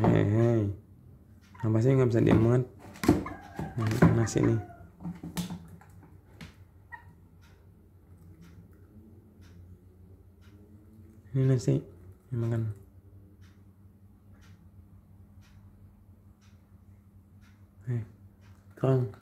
hei hei apa sih nggak bisa diem nasi nih ini ini nasi makan hei tolong